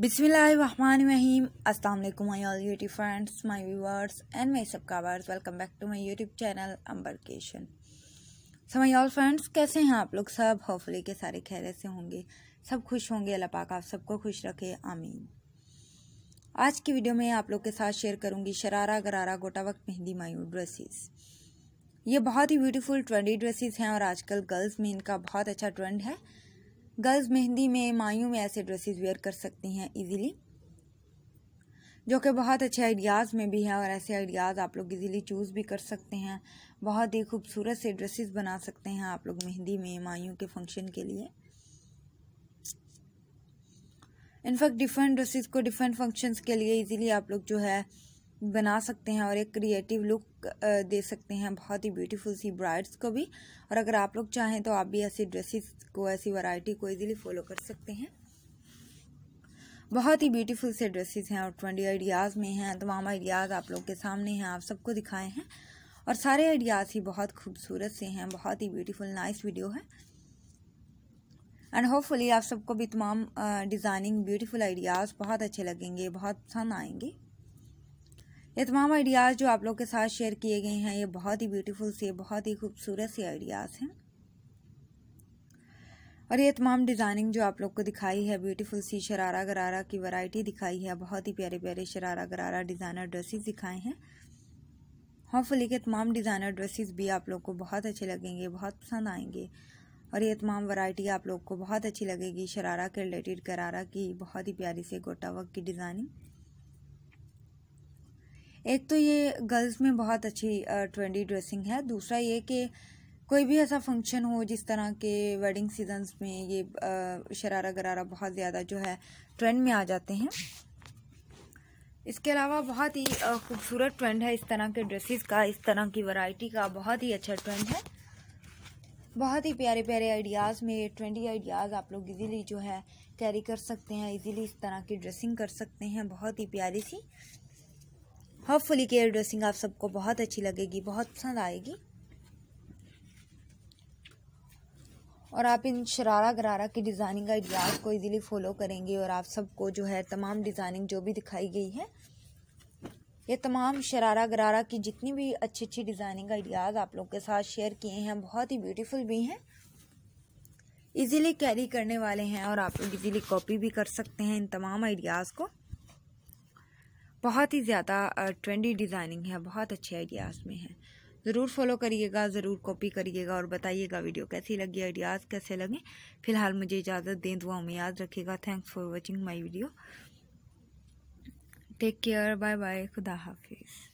बिसमीम अल्लाम hi all YouTube friends my viewers and my सब welcome back to my YouTube channel Amber Keshan so my all friends कैसे हैं आप लोग सब होपफुली के सारे खैर से होंगे सब खुश होंगे अल्लाह पाक आप सबको खुश रखे आमीन आज की वीडियो में आप लोग के साथ शेयर करूंगी शरारा गरारा गोटा वक्त मेहंदी मायू ड्रेसेस ये बहुत ही ब्यूटीफुल ट्रेंडी ड्रेसेस हैं और आजकल गर्ल्स में इनका बहुत अच्छा ट्रेंड है गर्ल्स मेहंदी में मायू में ऐसे ड्रेसेस वेयर कर सकती हैं इजीली जो कि बहुत अच्छे आइडियाज़ में भी है और ऐसे आइडियाज़ आप लोग इजीली चूज़ भी कर सकते हैं बहुत ही खूबसूरत से ड्रेसेस बना सकते हैं आप लोग मेहंदी में मायू के फंक्शन के लिए इनफैक्ट डिफरेंट ड्रेसेस को डिफरेंट फंक्शंस के लिए इजीली आप लोग जो है बना सकते हैं और एक क्रिएटिव लुक दे सकते हैं बहुत ही ब्यूटीफुल सी ब्राइड्स को भी और अगर आप लोग चाहें तो आप भी ऐसी ड्रेसेस को ऐसी वैरायटी को इजीली फॉलो कर सकते हैं बहुत ही ब्यूटीफुल से ड्रेसेस हैं और ट्वेंटी आइडियाज़ में हैं तमाम आइडियाज़ आप लोग के सामने हैं आप सबको दिखाए हैं और सारे आइडियाज़ ही बहुत खूबसूरत से हैं बहुत ही ब्यूटीफुल नाइस वीडियो है एंड होपफुली आप सबको भी तमाम डिज़ाइनिंग ब्यूटीफुल आइडियाज़ बहुत अच्छे लगेंगे बहुत पसंद आएंगे ये तमाम आइडियाज़ जो आप लोग के साथ शेयर किए गए हैं ये बहुत ही ब्यूटीफुल से बहुत ही खूबसूरत से आइडियाज़ हैं और ये तमाम डिज़ाइनिंग जो आप लोग को दिखाई है ब्यूटीफुल सी शरारा गरारा की वैरायटी दिखाई है बहुत ही प्यारे प्यारे शरारा गरारा डिज़ाइनर ड्रेसेस दिखाए हैं होपफुली के तमाम डिज़ाइनर ड्रेसेस भी आप लोग को बहुत अच्छे लगेंगे बहुत पसंद आएंगे और ये तमाम वैरायटी आप लोग को बहुत अच्छी लगेगी शरारा के रिलेटेड गरारा की बहुत ही प्यारी से गोटा की डिज़ाइनिंग एक तो ये गर्ल्स में बहुत अच्छी ट्रेंडी ड्रेसिंग है दूसरा ये कि कोई भी ऐसा फंक्शन हो जिस तरह के वेडिंग सीजन्स में ये शरारा गरारा बहुत ज़्यादा जो है ट्रेंड में आ जाते हैं इसके अलावा बहुत ही खूबसूरत ट्रेंड है इस तरह के ड्रेसेस का इस तरह की वैरायटी का बहुत ही अच्छा ट्रेंड है बहुत ही प्यारे प्यारे आइडियाज़ में ट्रेंडी आइडियाज़ आप लोग इजीली जो है कैरी कर सकते हैं इजीली इस तरह की ड्रेसिंग कर सकते हैं बहुत ही प्यारी सी होपफुली की ड्रेसिंग आप सबको बहुत अच्छी लगेगी बहुत पसंद आएगी और आप इन शरारा गरारा की डिज़ाइनिंग आइडियाज़ को इजीली फॉलो करेंगे और आप सबको जो है तमाम डिज़ाइनिंग जो भी दिखाई गई है ये तमाम शरारा गरारा की जितनी भी अच्छी अच्छी डिज़ाइनिंग आइडियाज़ आप लोग के साथ शेयर किए हैं बहुत ही ब्यूटीफुल भी हैं इजीली कैरी करने वाले हैं और आप लोग इजीली कॉपी भी कर सकते हैं इन तमाम आइडियाज़ को बहुत ही ज़्यादा ट्रेंडी डिज़ाइनिंग है बहुत अच्छे आइडियाज़ में है ज़रूर फॉलो करिएगा ज़रूर कॉपी करिएगा और बताइएगा वीडियो कैसी लगी आइडियाज़ कैसे लगे फ़िलहाल मुझे इजाज़त दें दुआओं में याद रखिएगा thanks for watching my video take care bye bye खुदा हाफिज़